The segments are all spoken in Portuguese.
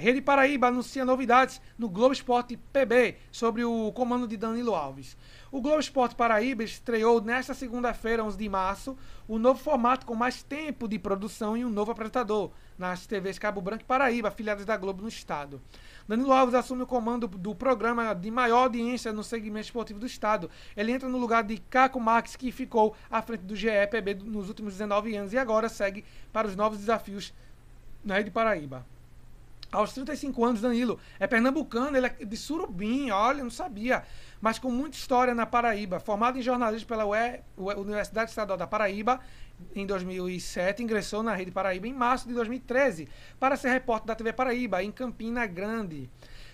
Rede Paraíba anuncia novidades no Globo Esporte PB sobre o comando de Danilo Alves. O Globo Esporte Paraíba estreou nesta segunda-feira, 11 de março, o um novo formato com mais tempo de produção e um novo apresentador nas TVs Cabo Branco e Paraíba, afiliadas da Globo no estado. Danilo Alves assume o comando do programa de maior audiência no segmento esportivo do estado. Ele entra no lugar de Caco Max, que ficou à frente do GEPB nos últimos 19 anos e agora segue para os novos desafios na Rede Paraíba. Aos 35 anos, Danilo é pernambucano, ele é de Surubim, olha, não sabia, mas com muita história na Paraíba. Formado em jornalismo pela UE, Universidade Estadual da Paraíba, em 2007, ingressou na Rede Paraíba em março de 2013 para ser repórter da TV Paraíba, em Campina Grande.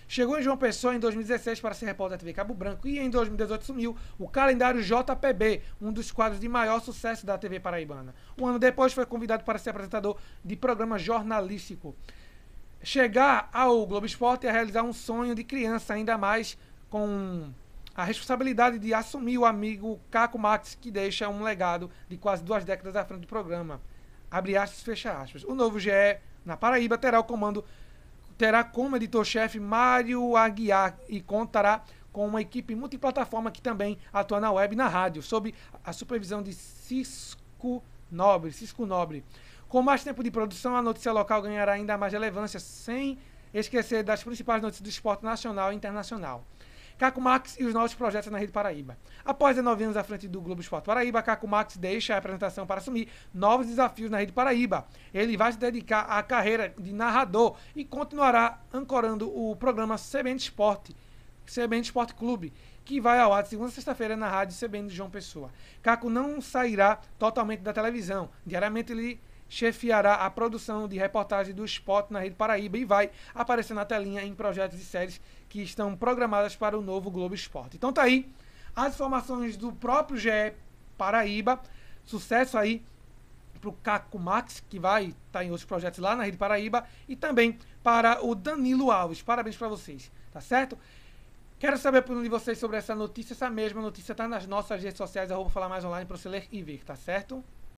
Chegou em João Pessoa em 2016 para ser repórter da TV Cabo Branco e em 2018 sumiu o calendário JPB, um dos quadros de maior sucesso da TV paraibana. Um ano depois foi convidado para ser apresentador de programa jornalístico chegar ao Globo Esporte é realizar um sonho de criança, ainda mais com a responsabilidade de assumir o amigo Caco Max, que deixa um legado de quase duas décadas à frente do programa. Abre aspas, fecha aspas. O novo GE na Paraíba terá o comando, terá como editor-chefe Mário Aguiar e contará com uma equipe multiplataforma que também atua na web e na rádio, sob a supervisão de Cisco Nobre. Cisco Nobre. Com mais tempo de produção, a notícia local ganhará ainda mais relevância, sem esquecer das principais notícias do esporte nacional e internacional. Caco Max e os novos projetos na Rede Paraíba. Após 19 anos à frente do Globo Esporte Paraíba, Caco Max deixa a apresentação para assumir novos desafios na Rede Paraíba. Ele vai se dedicar à carreira de narrador e continuará ancorando o programa CBN Esporte, CBN Esporte Clube, que vai ao ar de segunda a sexta-feira na rádio CBN de João Pessoa. Caco não sairá totalmente da televisão. Diariamente ele chefiará a produção de reportagem do esporte na Rede Paraíba e vai aparecer na telinha em projetos e séries que estão programadas para o novo Globo Esporte. Então tá aí as informações do próprio GE Paraíba. Sucesso aí para o Caco Max, que vai estar tá em outros projetos lá na Rede Paraíba, e também para o Danilo Alves. Parabéns para vocês, tá certo? Quero saber a opinião de vocês sobre essa notícia. Essa mesma notícia está nas nossas redes sociais, arroba Falar Mais Online, para você ler e ver, tá certo?